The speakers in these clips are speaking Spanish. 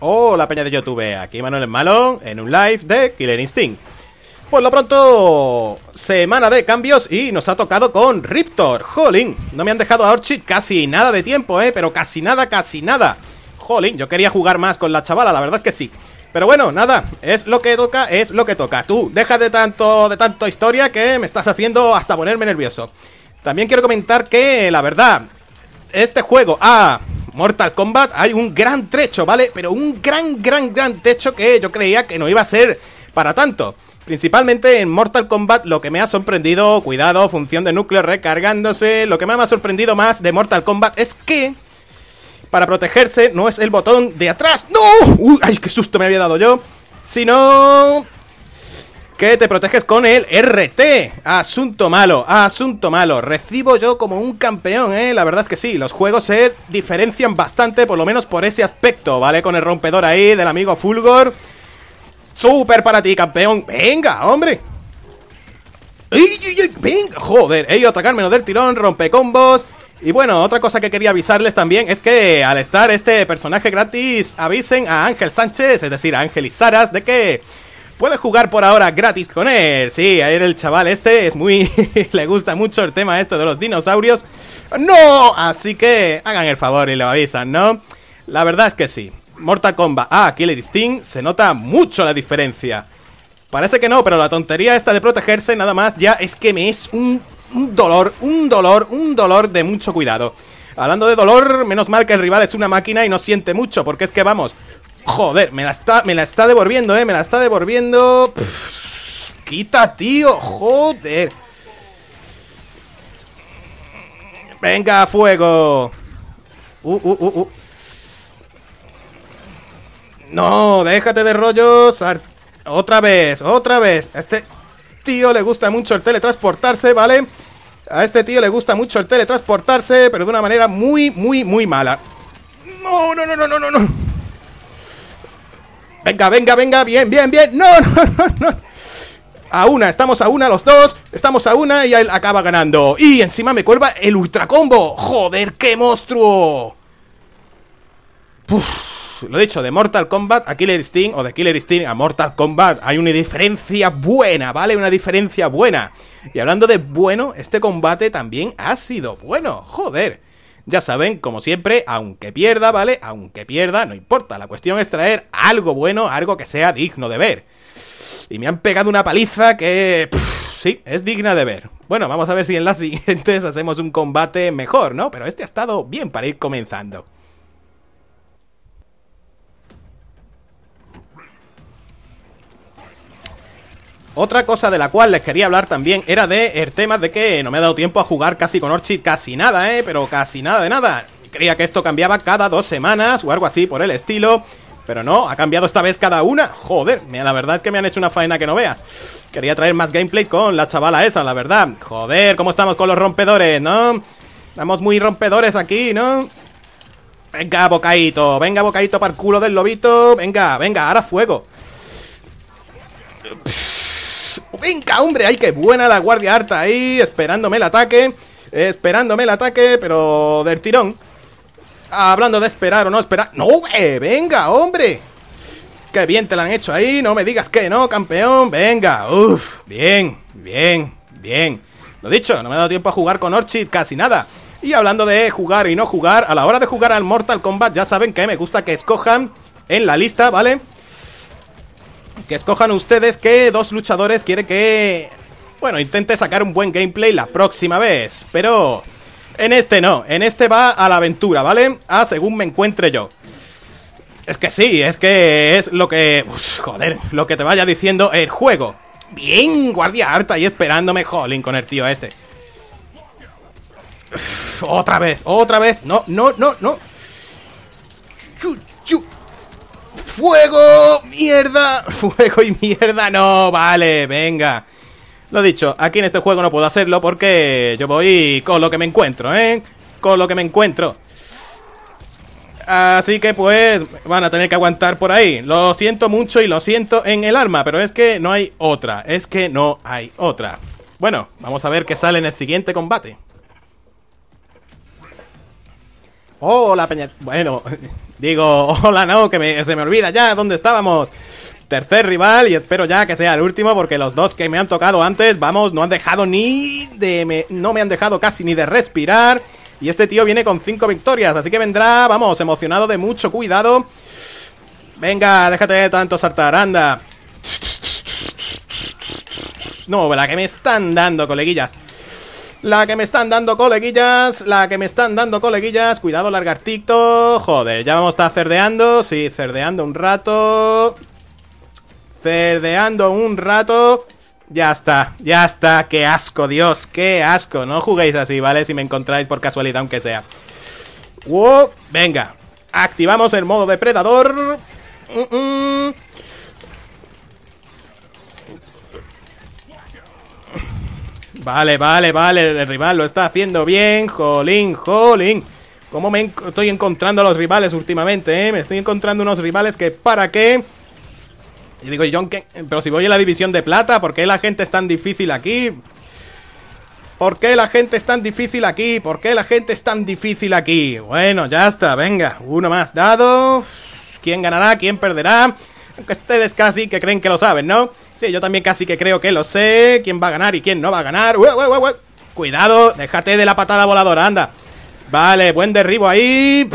Hola peña de YouTube, aquí Manuel Malón en un live de Killer Instinct. Por lo pronto, semana de cambios y nos ha tocado con Riptor. Jolín, no me han dejado a Orchid casi nada de tiempo, ¿eh? Pero casi nada, casi nada. Jolín, yo quería jugar más con la chavala, la verdad es que sí. Pero bueno, nada, es lo que toca, es lo que toca. Tú, deja de tanto, de tanto historia que me estás haciendo hasta ponerme nervioso. También quiero comentar que, la verdad, este juego a... Ah, Mortal Kombat hay un gran trecho, ¿vale? Pero un gran, gran, gran techo que yo creía que no iba a ser para tanto. Principalmente en Mortal Kombat lo que me ha sorprendido, cuidado, función de núcleo recargándose, lo que me ha sorprendido más de Mortal Kombat es que para protegerse no es el botón de atrás, no, uy, ay, qué susto me había dado yo, sino que te proteges con el RT. Asunto malo, asunto malo. Recibo yo como un campeón, ¿eh? La verdad es que sí, los juegos se diferencian bastante, por lo menos por ese aspecto, ¿vale? Con el rompedor ahí del amigo Fulgor. Súper para ti, campeón. Venga, hombre. ¡Ey, ey, ey! ¡Venga! Joder, ellos atacarme del tirón, rompe combos. Y bueno, otra cosa que quería avisarles también es que al estar este personaje gratis, avisen a Ángel Sánchez, es decir, a Ángel y Saras, de que Puede jugar por ahora gratis con él. Sí, ayer el chaval este es muy. le gusta mucho el tema esto de los dinosaurios. ¡No! Así que hagan el favor y lo avisan, ¿no? La verdad es que sí. Mortal Kombat a ah, Killer se nota mucho la diferencia. Parece que no, pero la tontería esta de protegerse nada más ya es que me es un, un dolor, un dolor, un dolor de mucho cuidado. Hablando de dolor, menos mal que el rival es una máquina y no siente mucho, porque es que vamos, Joder, me la está, me la está devolviendo, eh. Me la está devolviendo. quita, tío. Joder. Venga, fuego. Uh, uh, uh, no, déjate de rollos. Otra vez, otra vez. A este tío le gusta mucho el teletransportarse, ¿vale? A este tío le gusta mucho el teletransportarse, pero de una manera muy, muy, muy mala. No, no, no, no, no, no. Venga, venga, venga, bien, bien, bien. No, no, no, A una, estamos a una los dos, estamos a una y él acaba ganando. Y encima me cuelva el ultra combo. Joder, qué monstruo. lo lo dicho, de Mortal Kombat a Killer Steam, o de Killer Steam a Mortal Kombat hay una diferencia buena, ¿vale? Una diferencia buena. Y hablando de bueno, este combate también ha sido bueno. Joder. Ya saben, como siempre, aunque pierda, ¿vale? Aunque pierda, no importa. La cuestión es traer algo bueno, algo que sea digno de ver. Y me han pegado una paliza que... sí, es digna de ver. Bueno, vamos a ver si en las siguientes hacemos un combate mejor, ¿no? Pero este ha estado bien para ir comenzando. Otra cosa de la cual les quería hablar también era de el tema de que no me ha dado tiempo a jugar casi con Orchid casi nada, ¿eh? Pero casi nada de nada. Creía que esto cambiaba cada dos semanas o algo así por el estilo. Pero no, ha cambiado esta vez cada una. Joder, la verdad es que me han hecho una faena que no veas. Quería traer más gameplay con la chavala esa, la verdad. Joder, ¿cómo estamos con los rompedores, no? Estamos muy rompedores aquí, ¿no? Venga, bocaíto. venga, bocadito para el culo del lobito. Venga, venga, ahora fuego. Venga, hombre, ay, qué buena la guardia harta ahí, esperándome el ataque, esperándome el ataque, pero del tirón. Hablando de esperar o no esperar. ¡No, eh, venga, hombre! ¡Qué bien te la han hecho ahí! No me digas que no, campeón. Venga, uff, bien, bien, bien. Lo dicho, no me ha dado tiempo a jugar con Orchid casi nada. Y hablando de jugar y no jugar, a la hora de jugar al Mortal Kombat ya saben que me gusta que escojan en la lista, ¿vale? que escojan ustedes qué dos luchadores quiere que... Bueno, intente sacar un buen gameplay la próxima vez, pero... En este no, en este va a la aventura, ¿vale? A ah, según me encuentre yo. Es que sí, es que es lo que... joder, lo que te vaya diciendo el juego. Bien, guardia harta y esperándome, jolín, con el tío este. otra vez, otra vez. No, no, no, no. ¡Fuego! ¡Mierda! ¡Fuego y mierda! ¡No! Vale, venga. Lo dicho, aquí en este juego no puedo hacerlo porque yo voy con lo que me encuentro, ¿eh? Con lo que me encuentro. Así que pues van a tener que aguantar por ahí. Lo siento mucho y lo siento en el arma, pero es que no hay otra. Es que no hay otra. Bueno, vamos a ver qué sale en el siguiente combate. hola Peña... Bueno, digo, hola no, que se me olvida ya dónde estábamos. Tercer rival y espero ya que sea el último porque los dos que me han tocado antes, vamos, no han dejado ni de... no me han dejado casi ni de respirar. Y este tío viene con cinco victorias, así que vendrá, vamos, emocionado de mucho cuidado. Venga, déjate de tanto saltar, anda. No, la que me están dando, coleguillas. La que me están dando coleguillas, la que me están dando coleguillas. Cuidado, largartito. Joder, ya vamos a estar cerdeando. Sí, cerdeando un rato. Cerdeando un rato. Ya está, ya está. Qué asco, Dios, qué asco. No juguéis así, ¿vale? Si me encontráis por casualidad, aunque sea. Wow, venga. Activamos el modo depredador. mmm, Vale, vale, vale, el rival lo está haciendo bien. Jolín, jolín. ¿Cómo me estoy encontrando a los rivales últimamente, ¿eh? Me estoy encontrando unos rivales que para qué... Y digo, John, pero si voy a la división de plata, ¿por qué la gente es tan difícil aquí? ¿Por qué la gente es tan difícil aquí? ¿Por qué la gente es tan difícil aquí? Bueno, ya está, venga, uno más dado. ¿Quién ganará? ¿Quién perderá? Aunque ustedes casi que creen que lo saben, ¿no? Sí, yo también casi que creo que lo sé. ¿Quién va a ganar y quién no va a ganar? Cuidado, déjate de la patada voladora, anda. Vale, buen derribo ahí.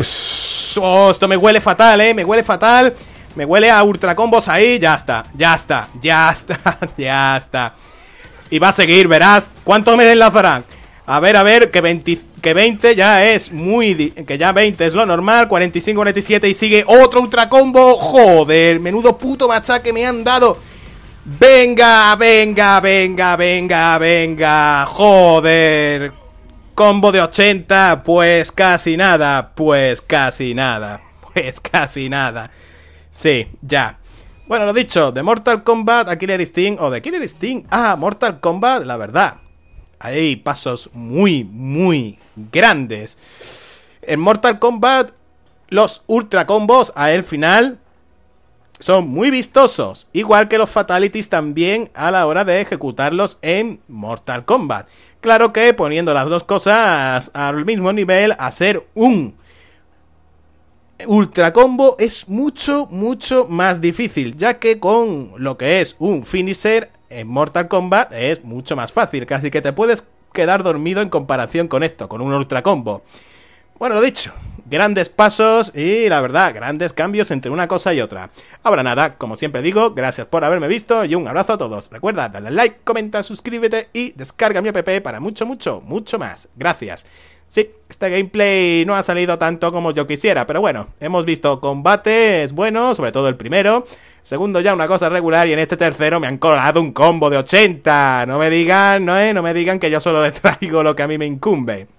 Oh, esto me huele fatal, eh. Me huele fatal. Me huele a ultracombos ahí. Ya está, ya está, ya está, ya está. Y va a seguir, verás. ¿Cuánto me enlazarán? A ver, a ver, que 20, ya es muy... Que ya 20 es lo normal, 45, 47 y sigue otro ultracombo. Joder, menudo puto que me han dado. Venga, venga, venga, venga, venga. Joder. Combo de 80, pues casi nada, pues casi nada, pues casi nada. Sí, ya. Bueno, lo dicho, de Mortal Kombat a Killer o de Killer Instinct a Mortal Kombat, la verdad. Hay pasos muy, muy grandes. En Mortal Kombat, los ultra combos a el final son muy vistosos, igual que los fatalities también a la hora de ejecutarlos en Mortal Kombat. Claro que poniendo las dos cosas al mismo nivel, hacer un ultra combo es mucho, mucho más difícil, ya que con lo que es un finisher en Mortal Kombat es mucho más fácil, casi que te puedes quedar dormido en comparación con esto, con un ultra combo. Bueno, lo dicho, Grandes pasos y, la verdad, grandes cambios entre una cosa y otra. Ahora nada, como siempre digo, gracias por haberme visto y un abrazo a todos. Recuerda, dale like, comenta, suscríbete y descarga mi app para mucho, mucho, mucho más. Gracias. Sí, este gameplay no ha salido tanto como yo quisiera, pero bueno, hemos visto combates buenos, sobre todo el primero, segundo ya una cosa regular y en este tercero me han colado un combo de 80. No me digan, no, eh, no me digan que yo solo les traigo lo que a mí me incumbe.